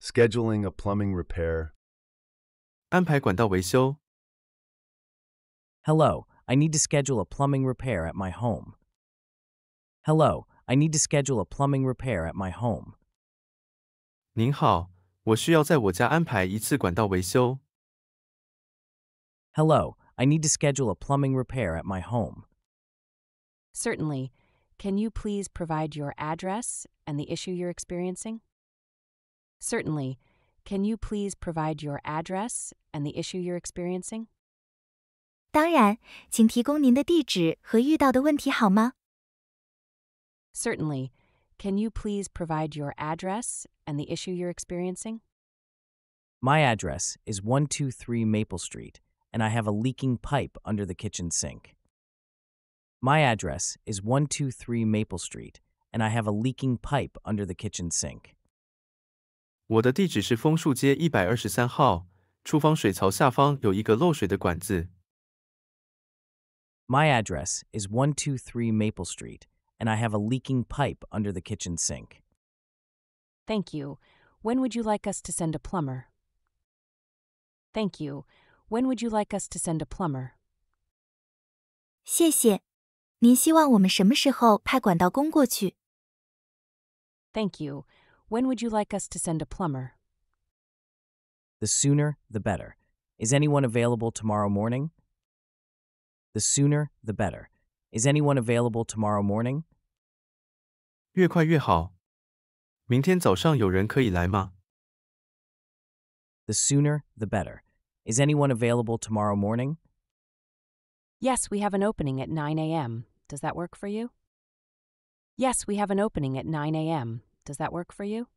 scheduling a plumbing repair. Hello, I need to schedule a plumbing repair at my home. Hello, I need to schedule a plumbing repair at my home. Hello, I need to schedule a plumbing repair at my home. Certainly. Can you please provide your address and the issue you're experiencing? Certainly. Can you please provide your address and the issue you're experiencing? Certainly, Can you please provide your address and the issue you're experiencing? My address is 123 Maple Street, and I have a leaking pipe under the kitchen sink. My address is 123 Maple Street, and I have a leaking pipe under the kitchen sink. 我的地址是枫树街一百二十三号，厨房水槽下方有一个漏水的管子。My address is 123 Maple Street, and I have a leaking pipe under the kitchen sink. Thank you. When would you like us to send a plumber? Thank you. When would you like us to send a plumber? 谢谢。您希望我们什么时候派管道工过去？Thank you. When would you like us to send a plumber? The sooner, the better. Is anyone available tomorrow morning? The sooner, the better. Is anyone available tomorrow morning? The sooner, the better. Is anyone available tomorrow morning? Yes, we have an opening at 9 a.m. Does that work for you? Yes, we have an opening at 9 a.m. Does that work for you?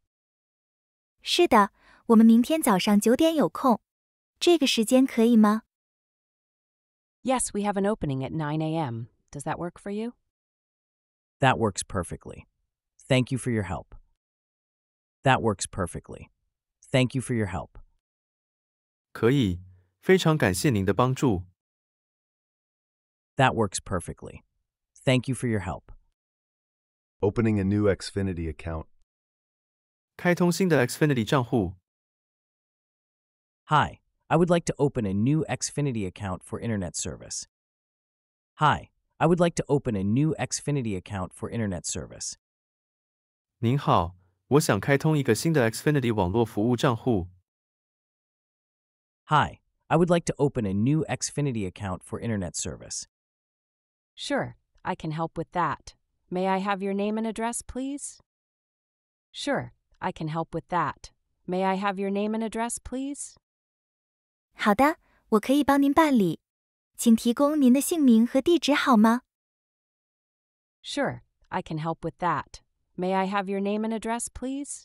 是的，我们明天早上九点有空，这个时间可以吗？Yes, we have an opening at 9 a.m. Does that work for you? That works perfectly. Thank you for your help. That works perfectly. Thank you for your help. 可以，非常感谢您的帮助。That works perfectly. Thank you for your help. Opening a new Xfinity account 开通新的 Xfinity 账户。Hi, I would like to open a new Xfinity account for internet service. Hi, I would like to open a new Xfinity account for internet service. 您好，我想开通一个新的 Xfinity 网络服务账户。Hi, I would like to open a new Xfinity account for internet service. Sure, I can help with that. May I have your name and address, please? Sure, I can help with that. May I have your name and address, please? 好的，我可以帮您办理，请提供您的姓名和地址好吗？Sure, I can help with that. May I have your name and address, please?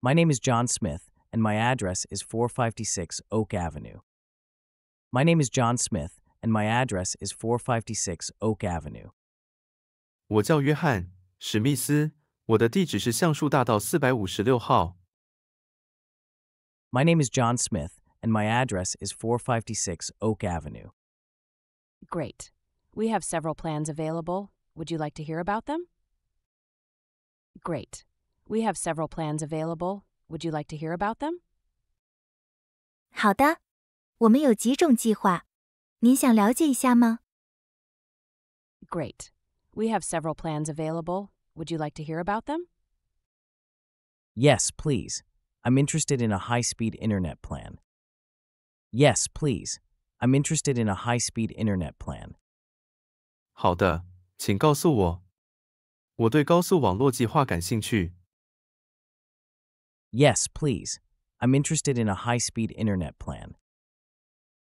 My name is John Smith, and my address is 456 Oak Avenue. My name is John Smith, and my address is 456 Oak Avenue. 我叫约翰·史密斯。我的地址是橡树大道四百五十六号。My name is John Smith, and my address is 456 Oak Avenue. Great. We have several plans available. Would you like to hear about them? Great. We have several plans available. Would you like to hear about them? 好的，我们有几种计划，您想了解一下吗？Great. We have several plans available. Would you like to hear about them? Yes, please. I'm interested in a high speed internet plan. Yes, please. I'm interested in a high speed internet plan. 好的，请告诉我。我对高速网络计划感兴趣。Yes, please. I'm interested in a high speed internet plan.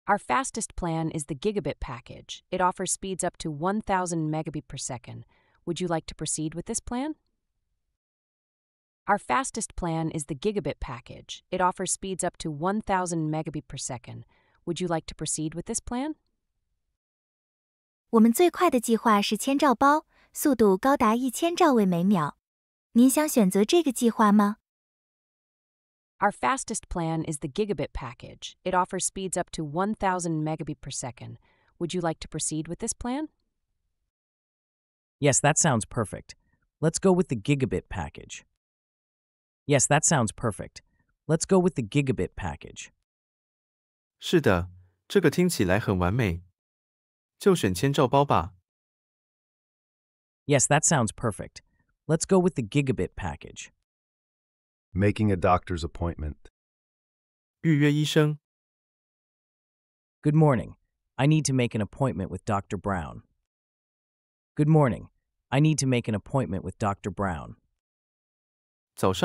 Our fastest plan is the gigabit package. It offers speeds up to 1,000 megabit per second, would you like to proceed with this plan? Our fastest plan is the gigabit package. It offers speeds up to 1000 megabit per second. Would you like to proceed with this plan? Our fastest plan is the gigabit package. It offers speeds up to 1000 megabit per second. Would you like to proceed with this plan? Yes, that sounds perfect. Let's go with the gigabit package. Yes, that sounds perfect. Let's go with the gigabit package. 是的，这个听起来很完美。就选千兆包吧。Yes, that sounds perfect. Let's go with the gigabit package. Making a doctor's appointment. 预约医生。Good morning. I need to make an appointment with Dr. Brown. Good morning. I need to make an appointment with Dr. Brown. Good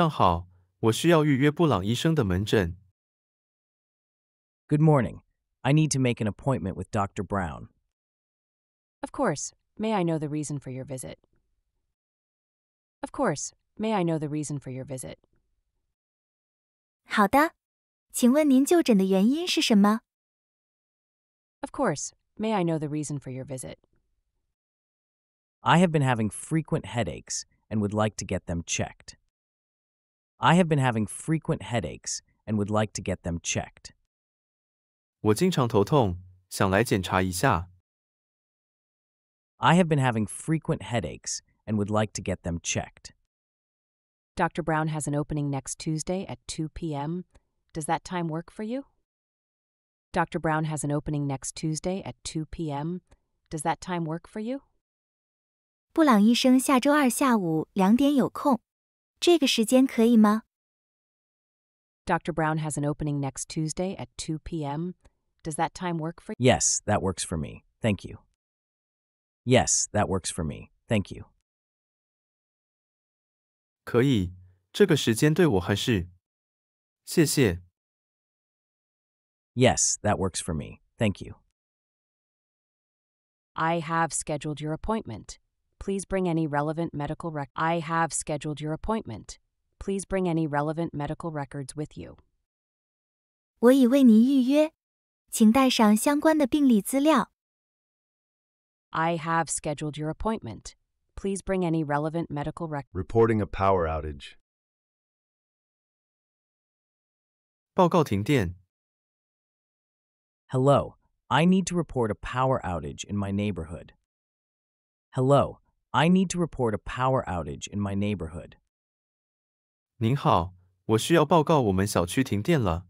morning. I need to make an appointment with Dr. Brown. Of course. May I know the reason for your visit? Of course. May I know the reason for your visit? Of course. May I know the reason for your visit? I have been having frequent headaches and would like to get them checked. I have been having frequent headaches and would like to get them checked. I have been having frequent headaches and would like to get them checked. Dr. Brown has an opening next Tuesday at 2 p.m. Does that time work for you? Dr. Brown has an opening next Tuesday at 2 p.m. Does that time work for you? 布朗医生下周二下午两点有空，这个时间可以吗？Dr. Brown has an opening next Tuesday at 2 p.m. Does that time work for you? Yes, that works for me. Thank you. Yes, that works for me. Thank you. 可以，这个时间对我合适。谢谢。Yes, that works for me. Thank you. I have scheduled your appointment. Please bring any relevant medical records. I have scheduled your appointment. Please bring any relevant medical records with you. 我已为您预约，请带上相关的病历资料。I have scheduled your appointment. Please bring any relevant medical records. Reporting a power outage. 报告停电。Hello, I need to report a power outage in my neighborhood. Hello, I need to report a power outage in my neighborhood. 您好，我需要报告我们小区停电了。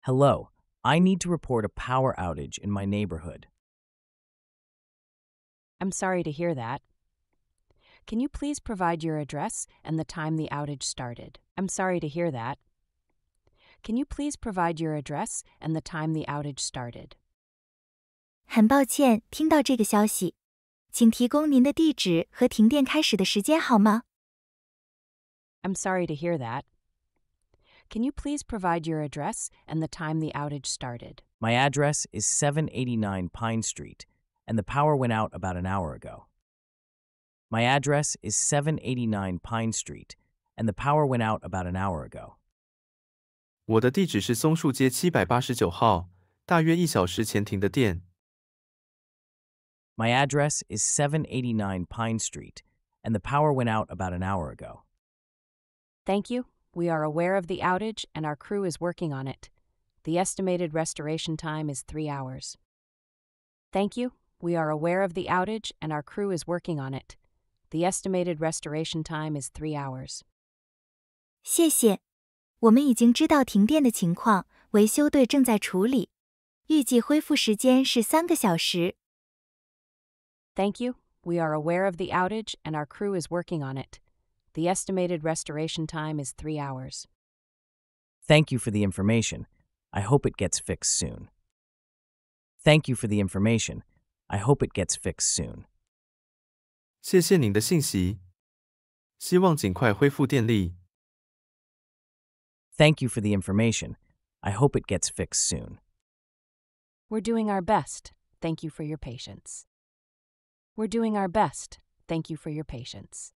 Hello, I need to report a power outage in my neighborhood. I'm sorry to hear that. Can you please provide your address and the time the outage started? I'm sorry to hear that. Can you please provide your address and the time the outage started? 很抱歉听到这个消息。请提供您的地址和停电开始的时间好吗？I'm sorry to hear that. Can you please provide your address and the time the outage started? My address is 789 Pine Street, and the power went out about an hour ago. My address is 789 Pine Street, and the power went out about an hour ago. 我的地址是松树街七百八十九号，大约一小时前停的电。my address is 789 Pine Street, and the power went out about an hour ago. Thank you. We are aware of the outage, and our crew is working on it. The estimated restoration time is three hours. Thank you. We are aware of the outage, and our crew is working on it. The estimated restoration time is three hours. 谢谢，我们已经知道停电的情况，维修队正在处理，预计恢复时间是三个小时。Thank you. We are aware of the outage and our crew is working on it. The estimated restoration time is three hours. Thank you for the information. I hope it gets fixed soon. Thank you for the information. I hope it gets fixed soon. 谢谢您的信息，希望尽快恢复电力。Thank you for the information. I hope it gets fixed soon. We're doing our best. Thank you for your patience. We're doing our best. Thank you for your patience.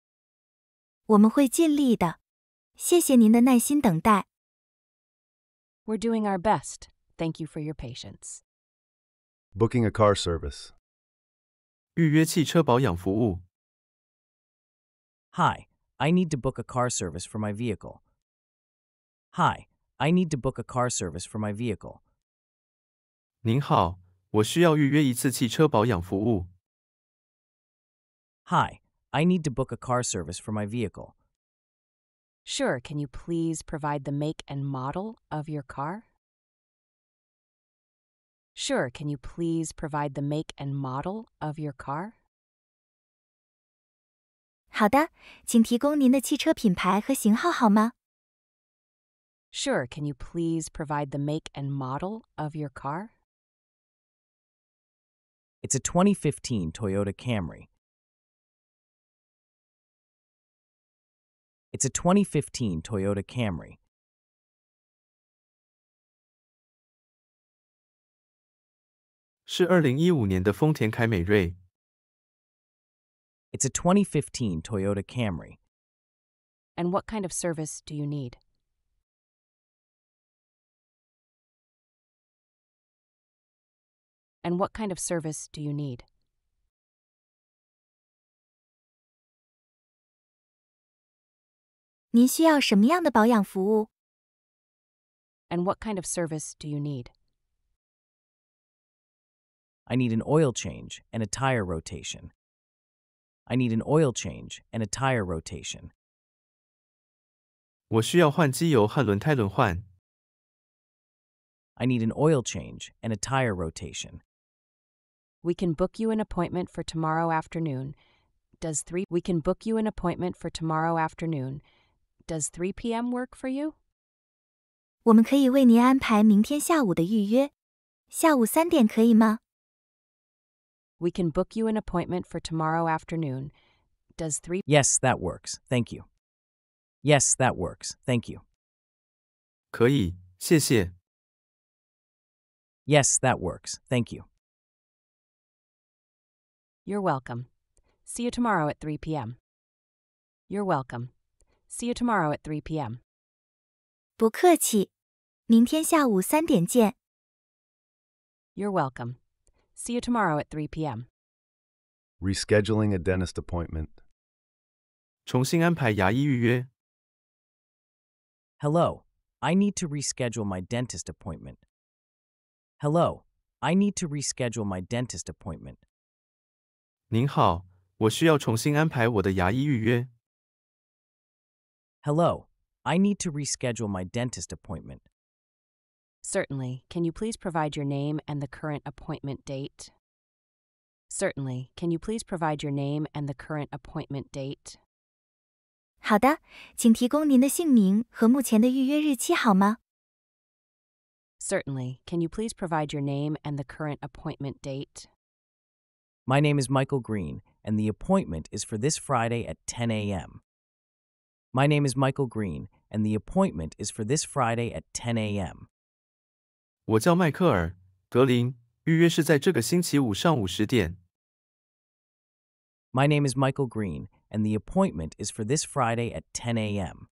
我们会尽力的，谢谢您的耐心等待。We're doing our best. Thank you for your patience. Booking a car service. 预约汽车保养服务。Hi, I need to book a car service for my vehicle. Hi, I need to book a car service for my vehicle. 您好，我需要预约一次汽车保养服务。Hi, I need to book a car service for my vehicle. Sure, can you please provide the make and model of your car? Sure, can you please provide the make and model of your car? Sure, can you please provide the make and model of your car? It's a 2015 Toyota Camry. It's a 2015 Toyota Camry. It's a 2015 Toyota Camry. And what kind of service do you need? And what kind of service do you need? 您需要什么样的保养服务？And what kind of service do you need? I need an oil change and a tire rotation. I need an oil change and a tire rotation. 我需要换机油和轮胎轮换。I need an oil change and a tire rotation. We can book you an appointment for tomorrow afternoon. Does 3 We can book you an appointment for tomorrow afternoon. Does 3 p.m. work for you? 我们可以为您安排明天下午的预约，下午三点可以吗？We can book you an appointment for tomorrow afternoon. Does 3 Yes, that works. Thank you. Yes, that works. Thank you. 可以，谢谢。Yes, that works. Thank you. You're welcome. See you tomorrow at 3 p.m. You're welcome. See you tomorrow at 3 p.m. 不客气，明天下午三点见。You're welcome. See you tomorrow at 3 p.m. Rescheduling a dentist appointment. 重新安排牙医预约。Hello, I need to reschedule my dentist appointment. Hello, I need to reschedule my dentist appointment. 您好，我需要重新安排我的牙医预约。Hello, I need to reschedule my dentist appointment. Certainly. Can you please provide your name and the current appointment date? Certainly. Can you please provide your name and the current appointment date? 好的，请提供您的姓名和目前的预约日期好吗？Certainly. Can you please provide your name and the current appointment date? My name is Michael Green, and the appointment is for this Friday at 10 a.m. My name is Michael Green, and the appointment is for this Friday at 10 a.m. 我叫迈克尔·格林，预约是在这个星期五上午十点。My name is Michael Green, and the appointment is for this Friday at 10 a.m.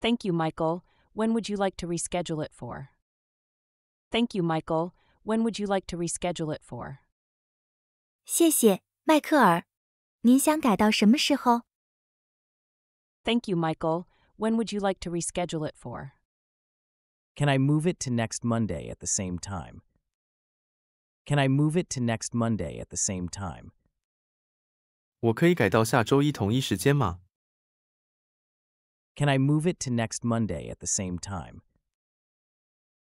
Thank you, Michael. When would you like to reschedule it for? Thank you, Michael. When would you like to reschedule it for? 谢谢，迈克尔。您想改到什么时候？Thank you, Michael. When would you like to reschedule it for? Can I move it to next Monday at the same time? Can I move it to next Monday at the same time? Can I move it to next Monday at the same time?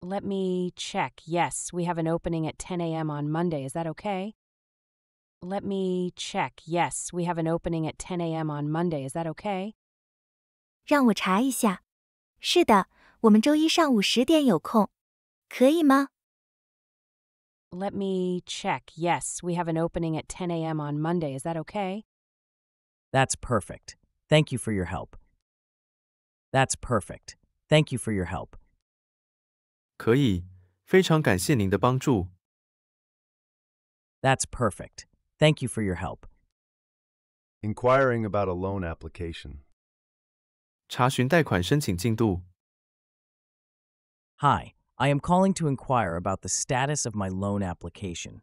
Let me check. Yes, we have an opening at 10 a.m. on Monday. Is that okay? Let me check. Yes, we have an opening at 10 a.m. on Monday. Is that okay? 让我查一下。是的，我们周一上午十点有空，可以吗？Let me check. Yes, we have an opening at 10 a.m. on Monday. Is that okay? That's perfect. Thank you for your help. That's perfect. Thank you for your help. 可以，非常感谢您的帮助。That's perfect. Thank you for your help. Inquiring about a loan application. 查询贷款申请进度。Hi, I am calling to inquire about the status of my loan application.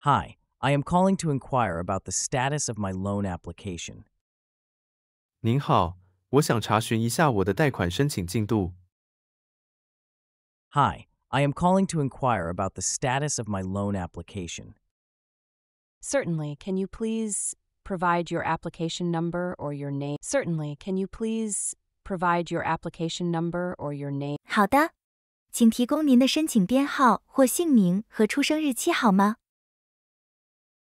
Hi, I am calling to inquire about the status of my loan application. 您好，我想查询一下我的贷款申请进度。Hi, I am calling to inquire about the status of my loan application. Certainly, can you please provide your application number or your name? Certainly. Can you please provide your application number or your name? 好的，请提供您的申请编号或姓名和出生日期好吗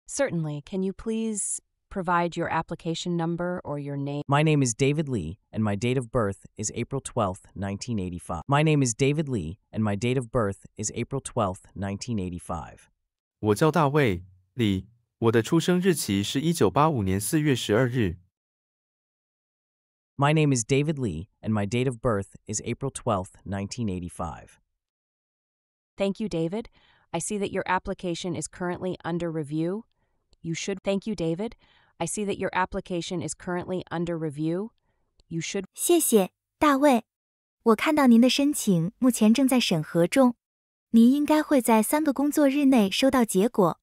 ？Certainly. Can you please provide your application number or your name. My name is David Lee, and my date of birth is April 12, 1985. My name is David Lee, and my date of birth is April 12, 1985. 我叫大卫·李，我的出生日期是一九八五年四月十二日。My name is David Lee, and my date of birth is April 12, 1985. Thank you, David. I see that your application is currently under review. You should thank you, David. I see that your application is currently under review. You should 谢谢大卫，我看到您的申请目前正在审核中，您应该会在三个工作日内收到结果。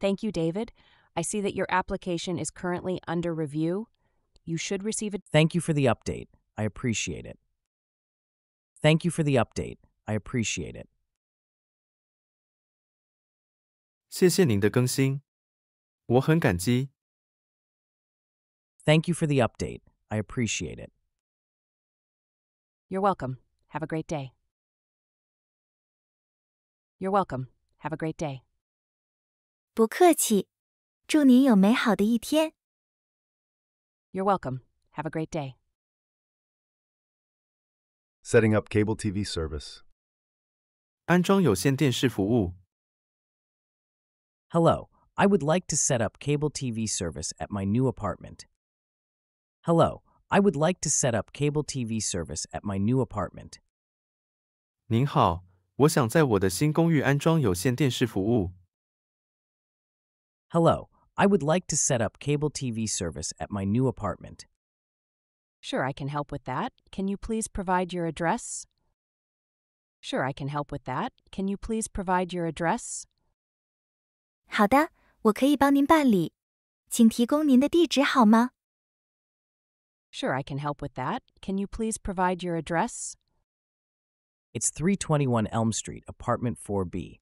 Thank you, David. I see that your application is currently under review. You should receive a. Thank you for the update. I appreciate it. Thank you for the update. I appreciate it. 谢谢您的更新，我很感激。Thank you for the update. I appreciate it. You're welcome. Have a great day. You're welcome. Have a great day. 不客气，祝您有美好的一天。You're welcome. Have a great day. Setting up cable TV service. 安装有线电视服务。Hello, I would like to set up cable TV service at my new apartment. Hello, I would like to set up cable TV service at my new apartment. 您好，我想在我的新公寓安装有线电视服务。Hello, I would like to set up cable TV service at my new apartment. Sure, I can help with that. Can you please provide your address? Sure, I can help with that. Can you please provide your address? Sure, I can help with that. Can you please provide your address? It's 321 Elm Street, apartment 4B.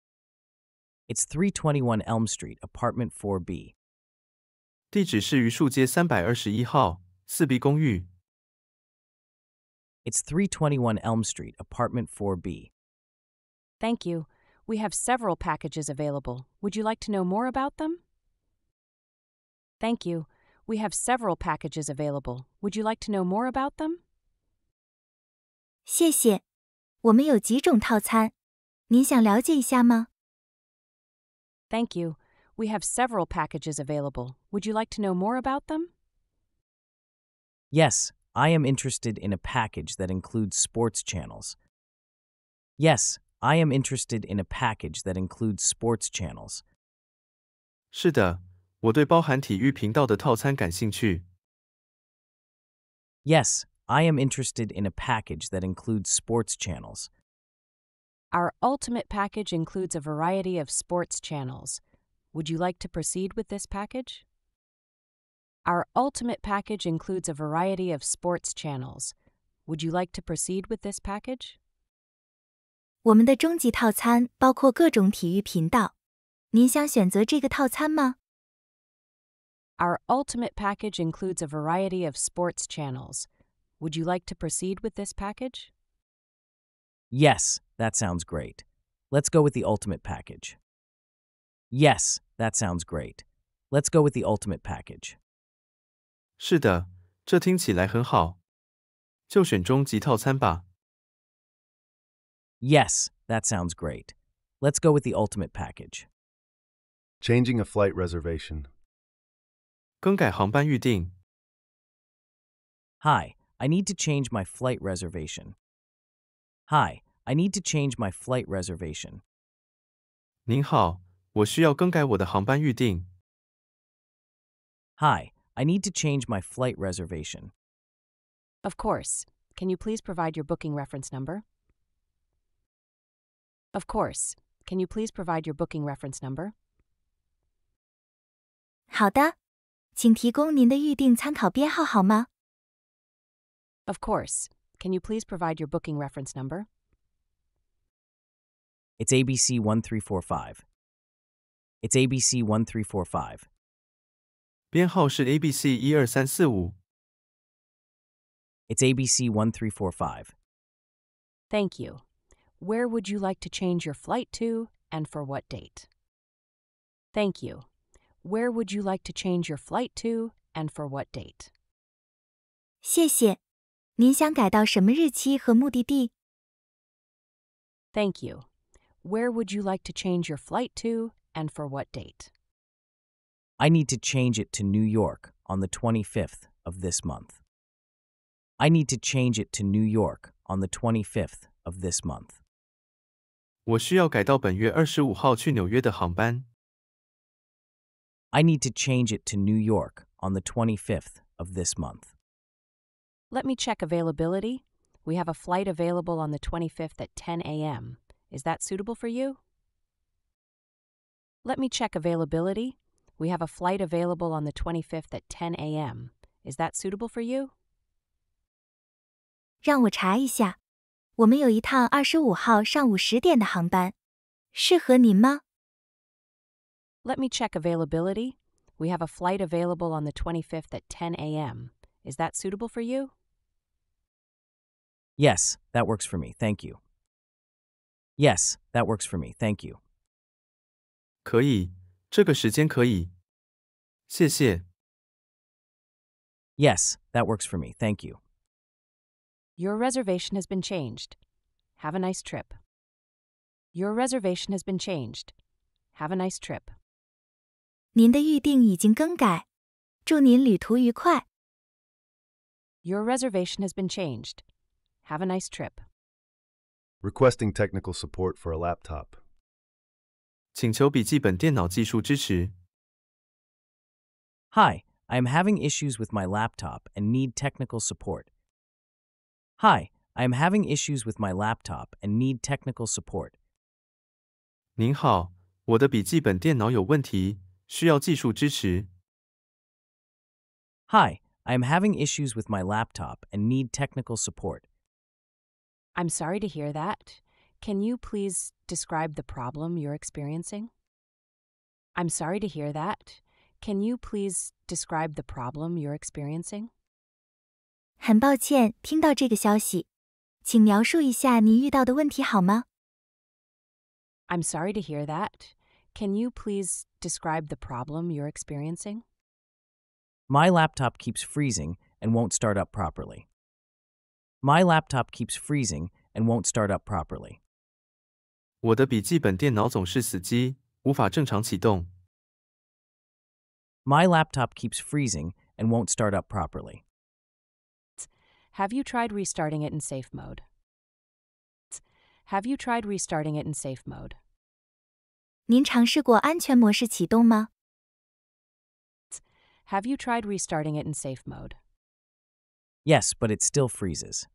It's 321 Elm Street, Apartment 4B. 地址是榆树街三百二十一号四 B 321 Elm Street, Apartment 4B. Thank you. We have several packages available. Would you like to know more about them? Thank you. We have several packages available. Would you like to know more about them? 谢谢。我们有几种套餐，您想了解一下吗？Thank you. We have several packages available. Would you like to know more about them? Yes, I am interested in a package that includes sports channels. Yes, I am interested in a package that includes sports channels. Yes, I am interested in a package that includes sports channels. Our ultimate package includes a variety of sports channels. Would you like to proceed with this package? Our ultimate package includes a variety of sports channels. Would you like to proceed with this package? 我们的终极套餐包括各种体育频道。您想选择这个套餐吗？Our ultimate package includes a variety of sports channels. Would you like to proceed with this package? Yes, that sounds great. Let's go with the ultimate package. Yes, that sounds great. Let's go with the ultimate package. 是的，这听起来很好。就选终极套餐吧。Yes, that sounds great. Let's go with the ultimate package. Changing a flight reservation. Hi, I need to change my flight reservation. Hi, I need to change my flight reservation. Hi, I need to change my flight reservation. Of course. Can you please provide your booking reference number? Of course. Can you please provide your booking reference number? Of course. Can you please provide your booking reference number? It's ABC 1345. It's ABC 1345. 编号是 ABC It's ABC 1345. Thank you. Where would you like to change your flight to and for what date? Thank you. Where would you like to change your flight to and for what date? Thank you. Where would you like to change your flight to, and for what date? I need to change it to New York on the 25th of this month. I need to change it to New York on the 25th of this month. I need to change it to New York on the 25th of this month. Let me check availability. We have a flight available on the 25th at 10 a.m. Is that suitable for you? Let me check availability. We have a flight available on the 25th at 10 a.m. Is that suitable for you? 让我查一下，我们有一趟二十五号上午十点的航班，适合您吗？Let me check availability. We have a flight available on the 25th at 10 a.m. Is that suitable for you? Yes, that works for me. Thank you. Yes, that works for me. Thank you. 可以，这个时间可以。谢谢。Yes, that works for me. Thank you. Your reservation has been changed. Have a nice trip. Your reservation has been changed. Have a nice trip. 您的预定已经更改，祝您旅途愉快。Your reservation has been changed. Have a nice trip requesting technical support for a laptop. Hi, I am having issues with my laptop and need technical support. Hi, I am having issues with my laptop and need technical support. Hi, I am having issues with my laptop and need technical support. I'm sorry to hear that. Can you please describe the problem you're experiencing? I'm sorry to hear that. Can you please describe the problem you're experiencing? 很抱歉听到这个消息，请描述一下你遇到的问题好吗？I'm sorry to hear that. Can you please describe the problem you're experiencing? My laptop keeps freezing and won't start up properly. My laptop keeps freezing and won't start up properly. My laptop keeps freezing and won't start up properly. Have you tried restarting it in safe mode? Have you tried restarting it in safe mode? Have you tried restarting it in safe mode? Yes, but it still freezes.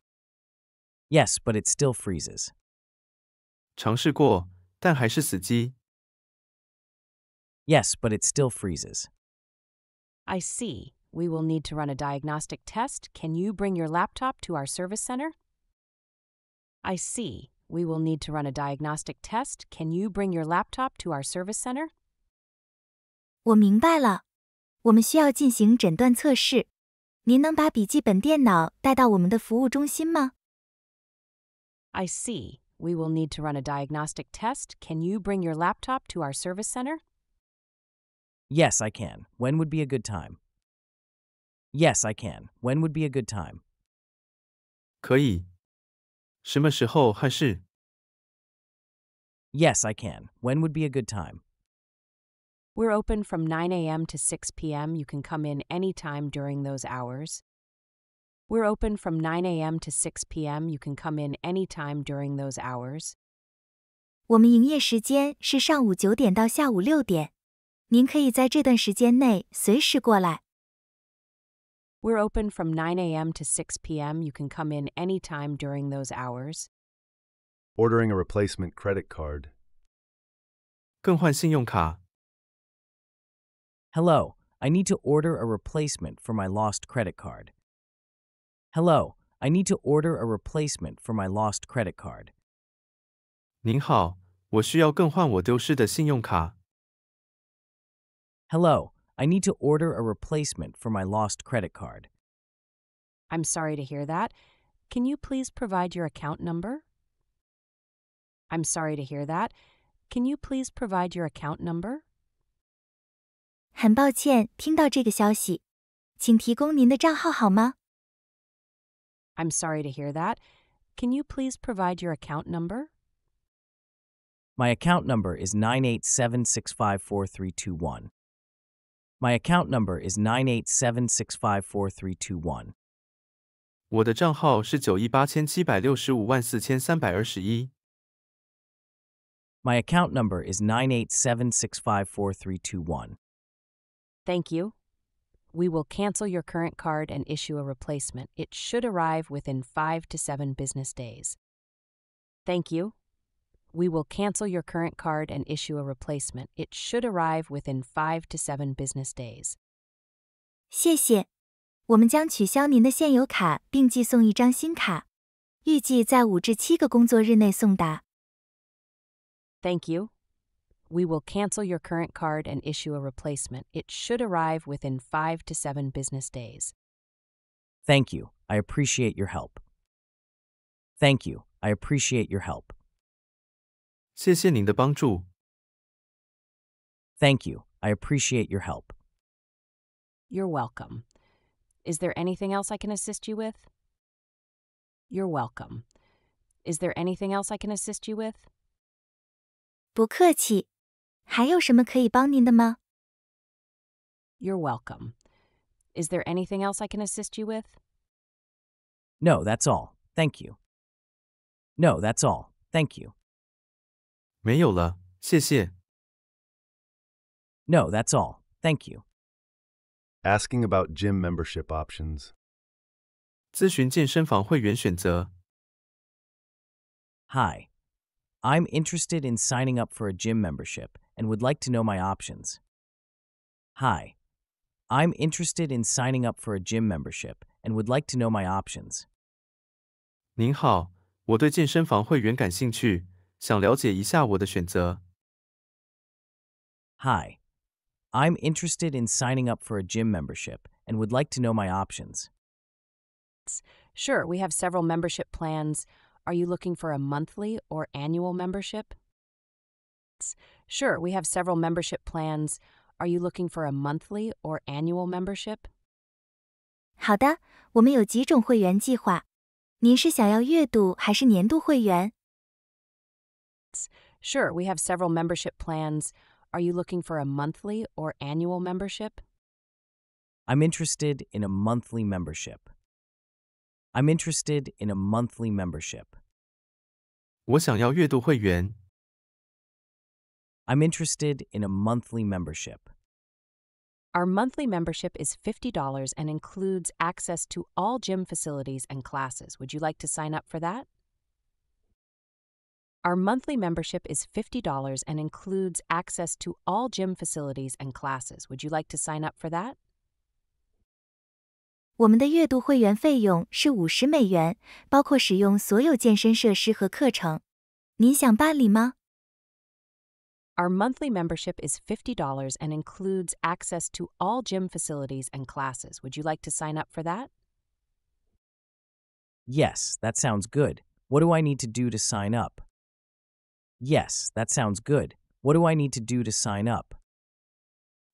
Yes, but it still freezes. yes, but it still freezes. I see. We will need to run a diagnostic test. Can you bring your laptop to our service center? I see. We will need to run a diagnostic test. Can you bring your laptop to our service center? 我明白了，我们需要进行诊断测试。您能把笔记本电脑带到我们的服务中心吗？I see. We will need to run a diagnostic test. Can you bring your laptop to our service center? Yes, I can. When would be a good time? Yes, I can. When would be a good time? Yes, I can. When would be a good time? We're open from 9 a.m. to 6 p.m. You can come in any time during those hours. We're open from 9 a.m. to 6 p.m. You can come in anytime during those hours. 我们营业时间是上午九点到下午六点，您可以在这段时间内随时过来。We're open from 9 a.m. to 6 p.m. You can come in anytime during those hours. Ordering a replacement credit card. 更换信用卡。Hello, I need to order a replacement for my lost credit card. Hello, I need to order a replacement for my lost credit card. Hello, I need to order a replacement for my lost credit card. I'm sorry to hear that. Can you please provide your account number? I'm sorry to hear that. Can you please provide your account number? 很抱歉听到这个消息，请提供您的账号好吗？I'm sorry to hear that. Can you please provide your account number? My account number is 987654321. My account number is 987654321. 我的账号是九亿八千七百六十五万四千三百二十一。My account number is 987654321. Thank you. We will cancel your current card and issue a replacement. It should arrive within five to seven business days. Thank you. We will cancel your current card and issue a replacement. It should arrive within five to seven business days. 谢谢，我们将取消您的现有卡并寄送一张新卡，预计在五至七个工作日内送达。Thank you we will cancel your current card and issue a replacement. It should arrive within five to seven business days. Thank you. I appreciate your help. Thank you. I appreciate your help. Thank you. I appreciate your help. You're welcome. Is there anything else I can assist you with? You're welcome. Is there anything else I can assist you with? 不客气，you are welcome. Is there anything else I can assist you with? No, that's all. Thank you. No, that's all. Thank you. 没有了，谢谢。No, that's all. Thank you. Asking about gym membership options. 咨询健身房会员选择。Hi, I'm interested in signing up for a gym membership and would like to know my options. Hi. I'm interested in signing up for a gym membership and would like to know my options. Hi, i I'm interested in signing up for a gym membership and would like to know my options. Sure, we have several membership plans. Are you looking for a monthly or annual membership? Sure, we have several membership plans. Are you looking for a monthly or annual membership? 好的，我们有几种会员计划。您是想要月度还是年度会员？Sure, we have several membership plans. Are you looking for a monthly or annual membership? I'm interested in a monthly membership. I'm interested in a monthly membership. 我想要月度会员。I'm interested in a monthly membership. Our monthly membership is $50 and includes access to all gym facilities and classes. Would you like to sign up for that? Our monthly membership is $50 and includes access to all gym facilities and classes. Would you like to sign up for that? 我们的月度会员费用是五十美元，包括使用所有健身设施和课程。您想办理吗？Our monthly membership is fifty dollars and includes access to all gym facilities and classes. Would you like to sign up for that? Yes, that sounds good. What do I need to do to sign up? Yes, that sounds good. What do I need to do to sign up?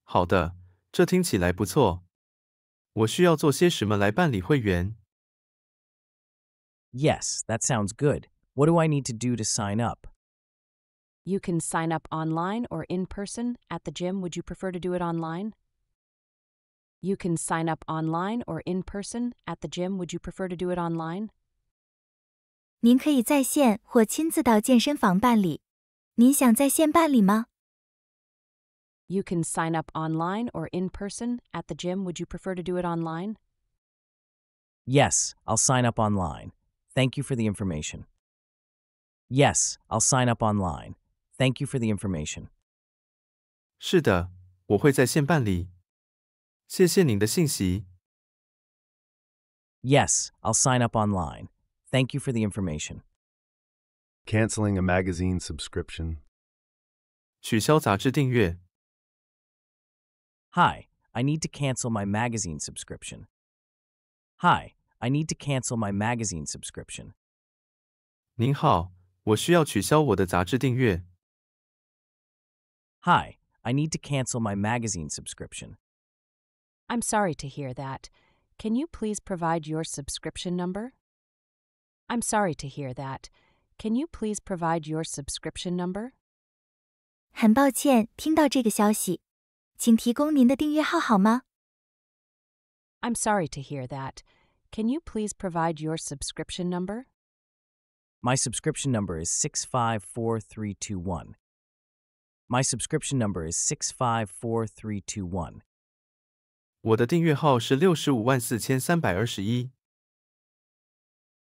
好的，这听起来不错。我需要做些什么来办理会员？Yes, that sounds good. What do I need to do to sign up? You can sign up online or in person at the gym. Would you prefer to do it online? You can sign up online or in person at the gym. Would you prefer to do it online? 您可以在线或亲自到健身房办理。您想在线办理吗？you can sign up online or in person at the gym. Would you prefer to do it online? Yes, I'll sign up online. Thank you for the information. Yes, I'll sign up online. Thank you for the information. 是的，我会在线办理。谢谢您的信息。Yes, I'll sign up online. Thank you for the information. Canceling a magazine subscription. 取消杂志订阅。Hi, I need to cancel my magazine subscription. Hi, I need to cancel my magazine subscription. 您好，我需要取消我的杂志订阅。Hi, I need to cancel my magazine subscription. I'm sorry to hear that. Can you please provide your subscription number? I'm sorry to hear that. Can you please provide your subscription number? 很抱歉听到这个消息，请提供您的订阅号好吗？I'm sorry to hear that. Can you please provide your subscription number? My subscription number is 654321. My subscription number is 654321.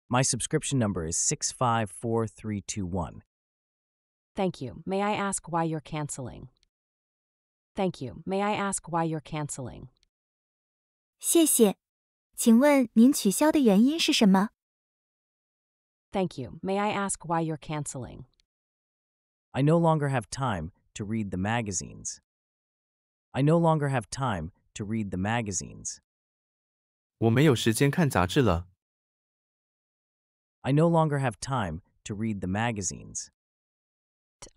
My subscription number is 654321. Thank you. May I ask why you're canceling? Thank you. May I ask why you're canceling? Thank you. May I ask why you're canceling? I no longer have time to read the magazines. I no longer have time to read the magazines. 我没有时间看杂志了。I no longer have time to read the magazines.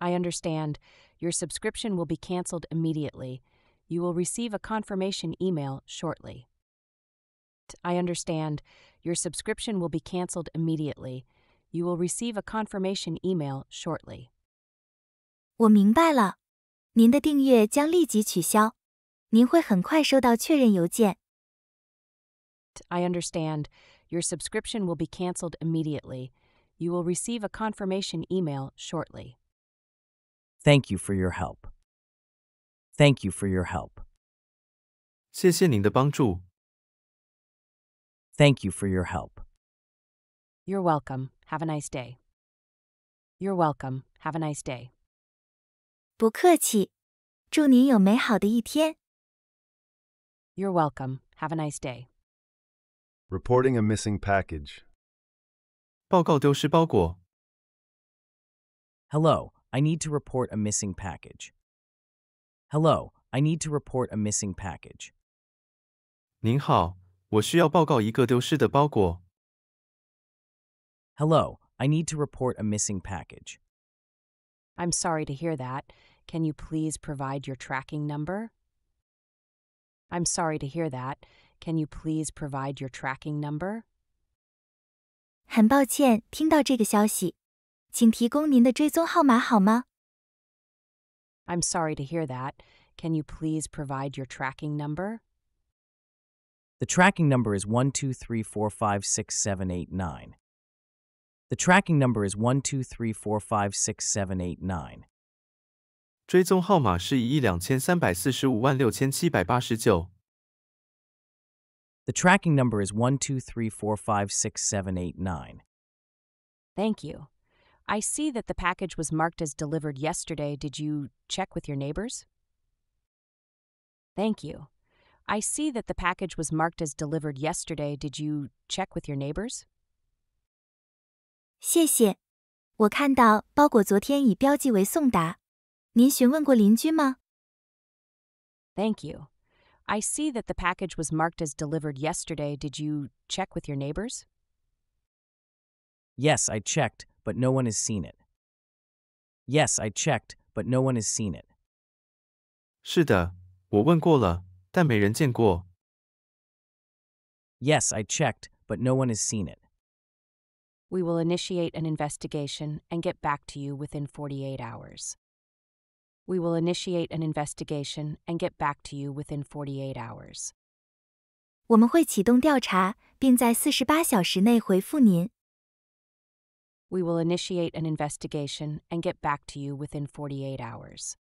I understand. Your subscription will be canceled immediately. You will receive a confirmation email shortly. I understand. Your subscription will be canceled immediately. You will receive a confirmation email shortly. 我明白了，您的订阅将立即取消，您会很快收到确认邮件。I understand. Your subscription will be canceled immediately. You will receive a confirmation email shortly. Thank you for your help. Thank you for your help. 谢谢您的帮助。Thank you for your help. You're welcome. Have a nice day. You're welcome. Have a nice day. 不客气，祝您有美好的一天。You're welcome. Have a nice day. Reporting a missing package. 报告丢失包裹。Hello, I need to report a missing package. Hello, I need to report a missing package. Hello, I need to report a missing package. I'm sorry to hear that. Can you please provide your tracking number? I'm sorry to hear that. Can you please provide your tracking number? 很抱歉听到这个消息，请提供您的追踪号码好吗？I'm sorry to hear that. Can you please provide your tracking number? The tracking number is 123456789. The tracking number is 123456789. The tracking number is 123456789. Thank you. I see that the package was marked as delivered yesterday. Did you check with your neighbors? Thank you. I see that the package was marked as delivered yesterday. Did you check with your neighbors? Thank you. I see that the package was marked as delivered yesterday. Did you check with your neighbors? Yes, I checked but no one has seen it. Yes, I checked, but no one has seen it. Yes, I checked, but no one has seen it. We will initiate an investigation and get back to you within 48 hours. We will initiate an investigation and get back to you within 48 hours. 我们会启动调查，并在48小时内回复您。we will initiate an investigation and get back to you within 48 hours.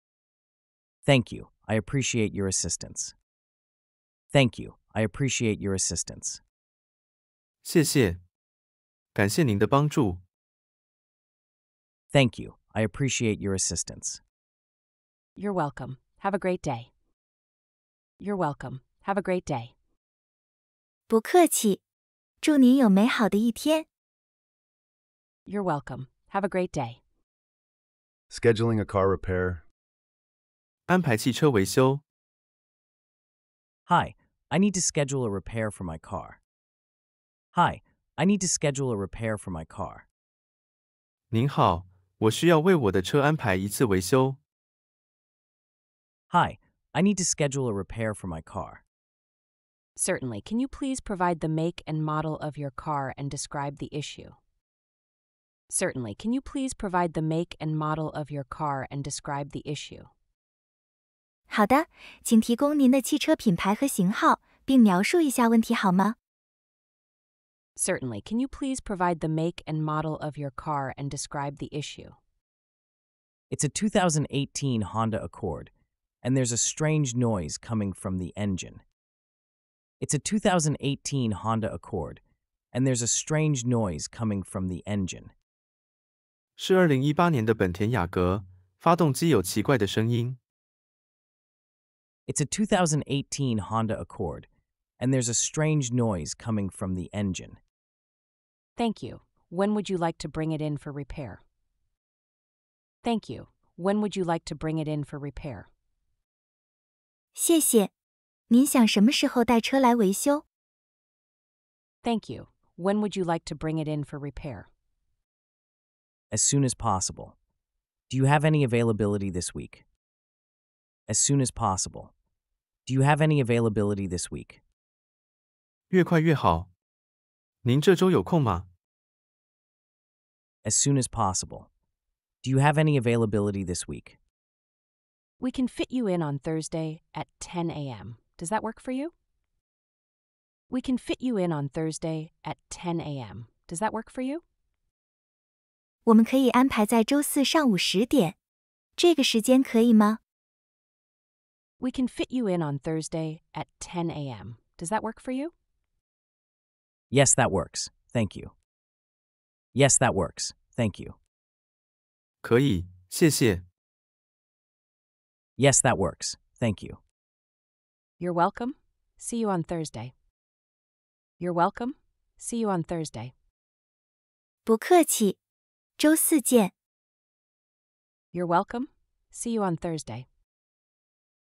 Thank you. I appreciate your assistance. Thank you. I appreciate your assistance. 谢谢，感谢您的帮助。Thank you. I appreciate your assistance. You're welcome. Have a great day. You're welcome. Have a great day. 不客气，祝您有美好的一天。you're welcome. Have a great day. Scheduling a car repair. Hi, I need to schedule a repair for my car. Hi, I need to schedule a repair for my car. Hi, I need to schedule a repair for my car. Certainly. Can you please provide the make and model of your car and describe the issue? Certainly. Can you please provide the make and model of your car and describe the issue? 好的，请提供您的汽车品牌和型号，并描述一下问题好吗？Certainly. Can you please provide the make and model of your car and describe the issue? It's a 2018 Honda Accord, and there's a strange noise coming from the engine. It's a 2018 Honda Accord, and there's a strange noise coming from the engine. 是二零一八年的本田雅阁，发动机有奇怪的声音。It's a 2018 Honda Accord, and there's a strange noise coming from the engine. Thank you. When would you like to bring it in for repair? Thank you. When would you like to bring it in for repair? 谢谢。您想什么时候带车来维修？Thank you. When would you like to bring it in for repair? as soon as possible. Do you have any availability this week? As soon as possible. Do you have any availability this week? As soon as possible. Do you have any availability this week? We can fit you in on Thursday at 10 a.m. Does that work for you? We can fit you in on Thursday at 10 a.m. Does that work for you? 我们可以安排在周四上午十点，这个时间可以吗？We can fit you in on Thursday at 10 a.m. Does that work for you? Yes, that works. Thank you. Yes, that works. Thank you. 可以，谢谢。Yes, that works. Thank you. You're welcome. See you on Thursday. You're welcome. See you on Thursday. 不客气，周四见。You're welcome. See you on Thursday.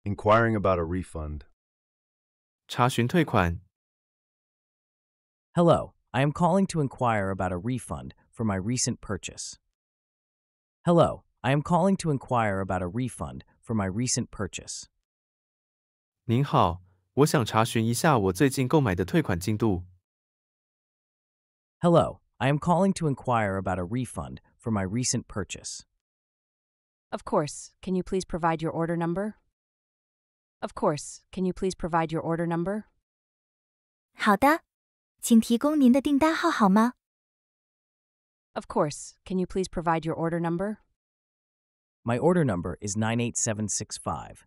Inquiring about a refund. 查询退款。Hello, I am calling to inquire about a refund for my recent purchase. Hello, I am calling to inquire about a refund for my recent purchase. 您好，我想查询一下我最近购买的退款进度。Hello, I am calling to inquire about a refund for my recent purchase. Of course. Can you please provide your order number? Of course. Can you please provide your order number? Of course. Can you please provide your order number? My order number is 98765.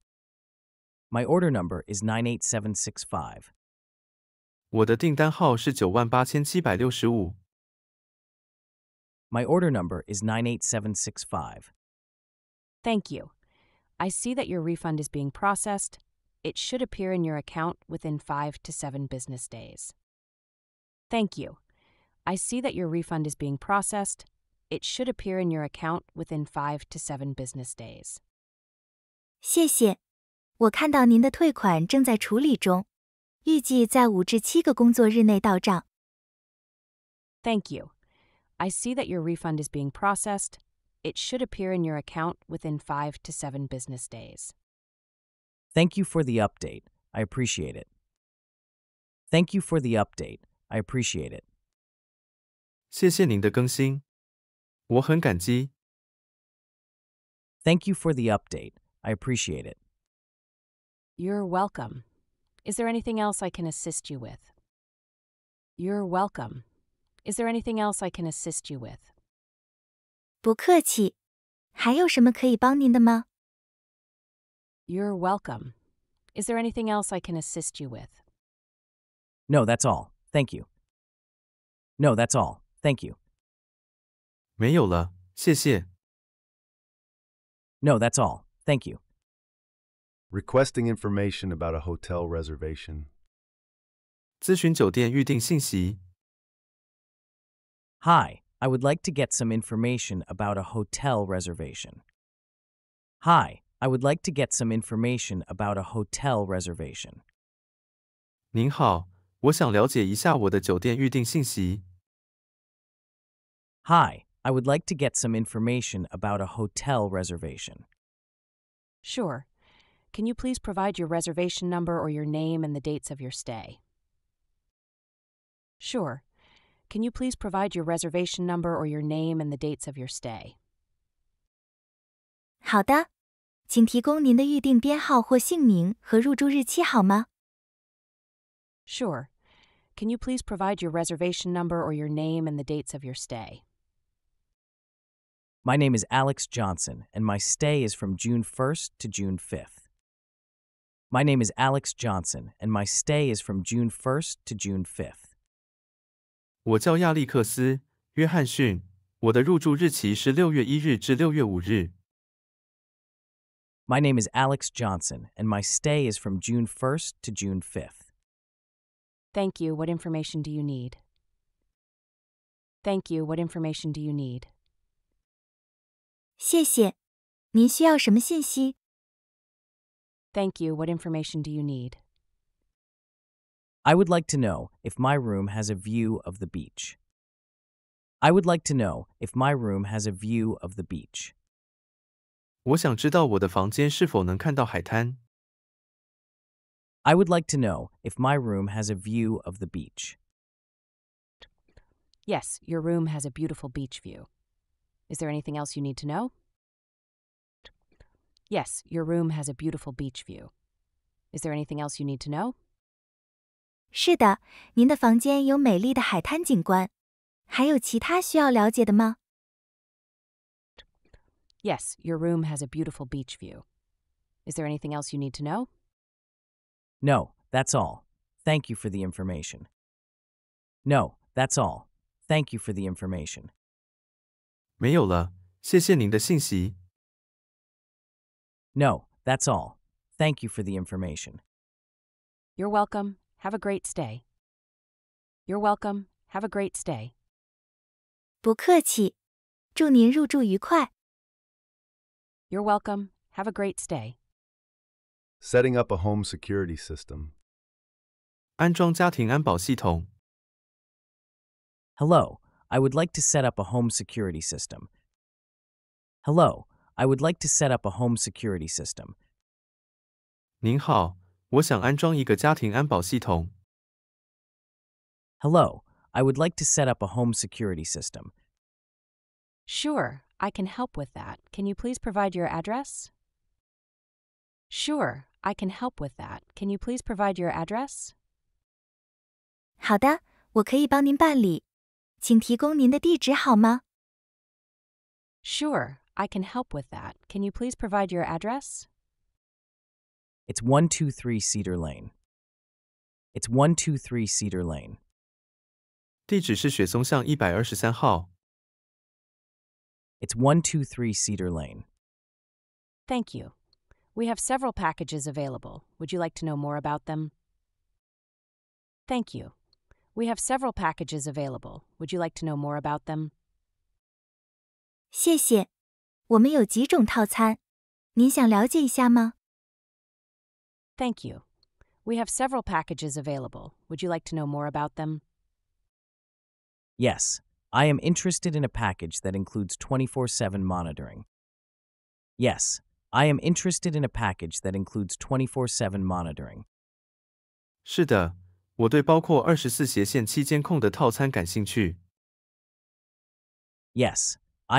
My order number is 98765. 我的订单号是九万八千七百六十五。my order number is 98765. Thank you. I see that your refund is being processed. It should appear in your account within 5 to 7 business days. Thank you. I see that your refund is being processed. It should appear in your account within 5 to 7 business days. 谢谢我看到您的退款正在处理中预计在 you. I see that your refund is being processed. It should appear in your account within five to seven business days. Thank you for the update. I appreciate it. Thank you for the update. I appreciate it. 谢谢您的更新，我很感激。Thank you for the update. I appreciate it. You're welcome. Is there anything else I can assist you with? You're welcome. Is there anything else I can assist you with? 不客气，还有什么可以帮您的吗？are welcome. Is there anything else I can assist you with? No, that's all. Thank you. No, that's all. Thank you. 没有了，谢谢。No, that's all. Thank you. Requesting information about a hotel reservation. 咨询酒店预订信息。Hi, I would like to get some information about a hotel reservation. Hi, I would like to get some information about a hotel reservation. Hi, I would like to get some information about a hotel reservation. Sure. Can you please provide your reservation number or your name and the dates of your stay? Sure. Can you please provide your reservation number or your name and the dates of your stay? 好的，请提供您的预订编号或姓名和入住日期好吗？Sure. Can you please provide your reservation number or your name and the dates of your stay? My name is Alex Johnson, and my stay is from June 1st to June 5th. My name is Alex Johnson, and my stay is from June 1st to June 5th. 我叫亚历克斯·约翰逊，我的入住日期是六月一日至六月五日。My name is Alex Johnson, and my stay is from June 1st to June 5th. Thank you. What information do you need? Thank you. What information do you need? Thank you. What information do you need? I would like to know if my room has a view of the beach. I would like to know if my room has a view of the beach. I would like to know if my room has a view of the beach. Yes, your room has a beautiful beach view. Is there anything else you need to know? Yes, your room has a beautiful beach view. Is there anything else you need to know? 是的，您的房间有美丽的海滩景观。还有其他需要了解的吗？Yes, your room has a beautiful beach view. Is there anything else you need to know? No, that's all. Thank you for the information. No, that's all. Thank you for the information. 没有了，谢谢您的信息。No, that's all. Thank you for the information. You're welcome. Have a great stay. You're welcome. Have a great stay. 不客气，祝您入住愉快。You're welcome. Have a great stay. Setting up a home security system. 安装家庭安保系统。Hello, I would like to set up a home security system. Hello, I would like to set up a home security system. 您好。我想安装一个家庭安保系统。Hello, I would like to set up a home security system. Sure, I can help with that. Can you please provide your address? Sure, I can help with that. Can you please provide your address? 好的，我可以帮您办理，请提供您的地址好吗？Sure, I can help with that. Can you please provide your address? It's 123 Cedar Lane. It's 123 Cedar Lane. It's 123 Cedar Lane. Thank you. We have several packages available. Would you like to know more about them? Thank you. We have several packages available. Would you like to know more about them? 谢谢。我们有几种套餐，您想了解一下吗？Thank you. We have several packages available. Would you like to know more about them? Yes, I am interested in a package that includes 24 7 monitoring. Yes, I am interested in a package that includes 24 7 monitoring. Yes, I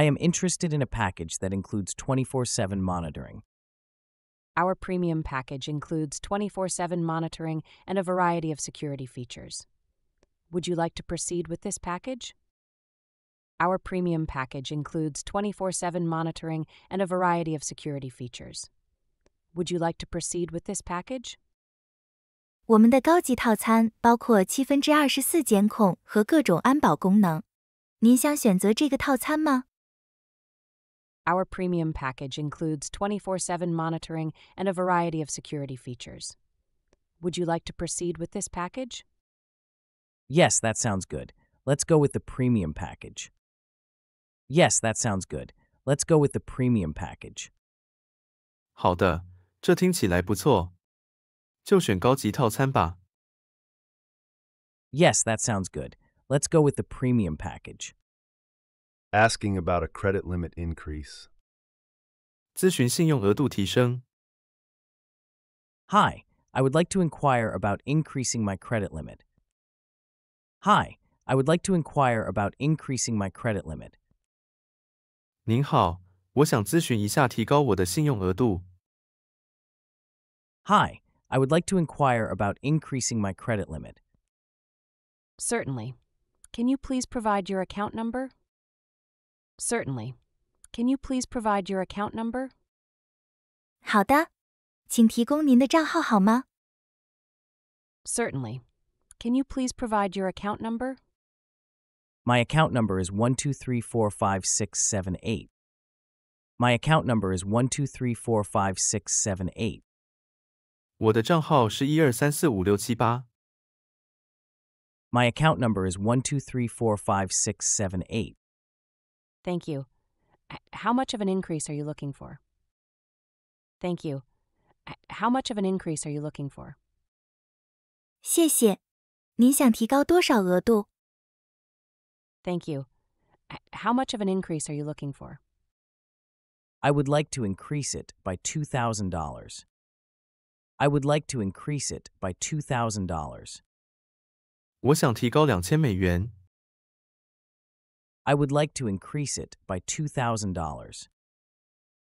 am interested in a package that includes 24 7 monitoring. Our premium package includes 24 7 monitoring and a variety of security features. Would you like to proceed with this package? Our premium package includes 24 7 monitoring and a variety of security features. Would you like to proceed with this package? 我们的高级套餐包括七分之二十四监控和各种安保功能。您想选择这个套餐吗？our premium package includes 24 7 monitoring and a variety of security features. Would you like to proceed with this package? Yes, that sounds good. Let's go with the premium package. Yes, that sounds good. Let's go with the premium package. 好的，这听起来不错，就选高级套餐吧。Yes, that sounds good. Let's go with the premium package asking about a credit limit increase. Hi, I would like to inquire about increasing my credit limit. Hi, I would like to inquire about increasing my credit limit. Hi, I would like to inquire about increasing my credit limit. Certainly. Can you please provide your account number? Certainly. Can you please provide your account number? 好的，请提供您的账号好吗？Certainly, Can you please provide your account number? My account number is 123456778. My account number is 123456778. 我的账号是一二三四五六七八。My account number is 123456778. Thank you. How much of an increase are you looking for? Thank you. How much of an increase are you looking for? 谢谢。您想提高多少额度? Thank you. How much of an increase are you looking for? I would like to increase it by $2,000. I would like to increase it by $2,000. 我想提高两千美元。I would like to increase it by $2,000.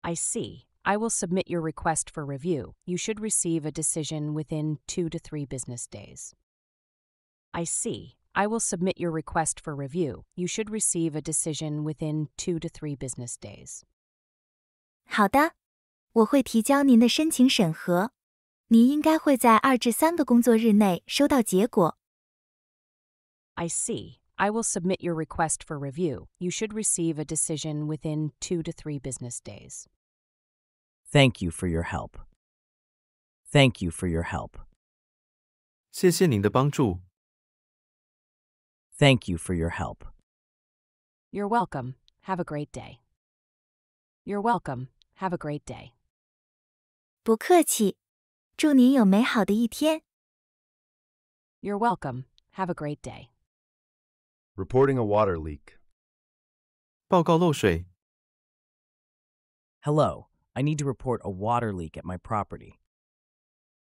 I see. I will submit your request for review. You should receive a decision within two to three business days. I see. I will submit your request for review. You should receive a decision within two to three business days. 好的，我会提交您的申请审核。您应该会在二至三个工作日内收到结果。I see. I will submit your request for review. You should receive a decision within two to three business days. Thank you for your help. Thank you for your help. Thank you for your help. You're welcome. Have a great day. You're welcome. Have a great day. 不客气，祝您有美好的一天。You're welcome. Have a great day. Reporting a water leak. 报告漏水. Hello, I need to report a water leak at my property.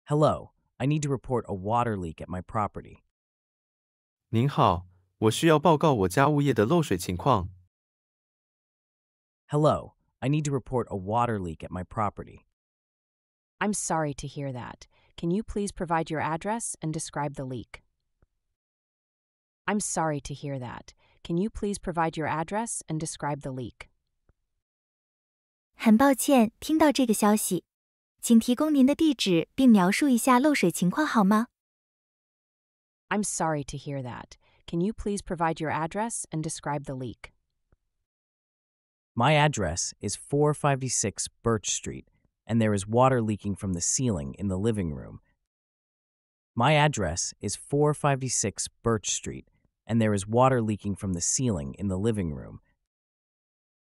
Hello, I need to report a water leak at my property. Hello, I need to report a water leak at my property. I'm sorry to hear that. Can you please provide your address and describe the leak? I'm sorry to hear that. Can you please provide your address and describe the leak? 很抱歉听到这个消息，请提供您的地址并描述一下漏水情况好吗？I'm sorry to hear that. Can you please provide your address and describe the leak? My address is 456 Birch Street, and there is water leaking from the ceiling in the living room. My address is 456 Birch Street, and there is water leaking from the ceiling in the living room.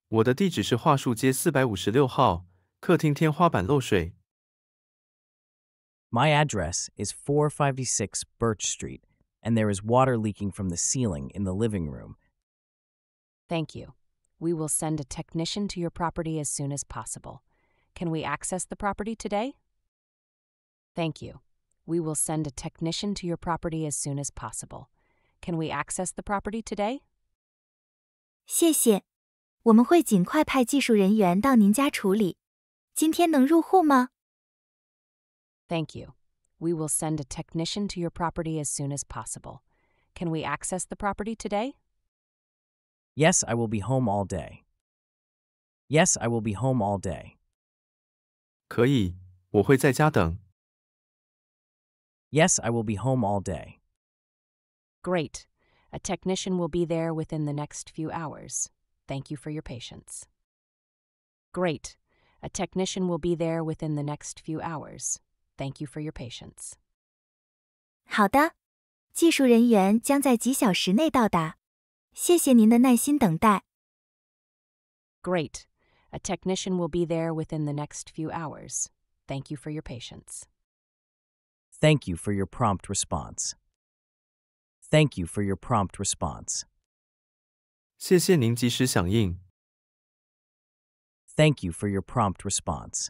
我的地址是桦树街四百五十六号，客厅天花板漏水。My address is 456 Birch Street, and there is water leaking from the ceiling in the living room. Thank you. We will send a technician to your property as soon as possible. Can we access the property today? Thank you. We will send a technician to your property as soon as possible. Can we access the property today? Thank you. We will send a technician to your property as soon as possible. Can we access the property today? Yes, I will be home all day. Yes, I will be home all day. 可以，我会在家等。Yes, I will be home all day. Great. A technician will be there within the next few hours. Thank you for your patience. Great. A technician will be there within the next few hours. Thank you for your patience. 好的，技术人员将在几小时内到达。谢谢您的耐心等待。Great. A technician will be there within the next few hours. Thank you for your patience. Thank you for your prompt response. Thank you for your prompt response. 谢谢您及时响应。Thank you for your prompt response.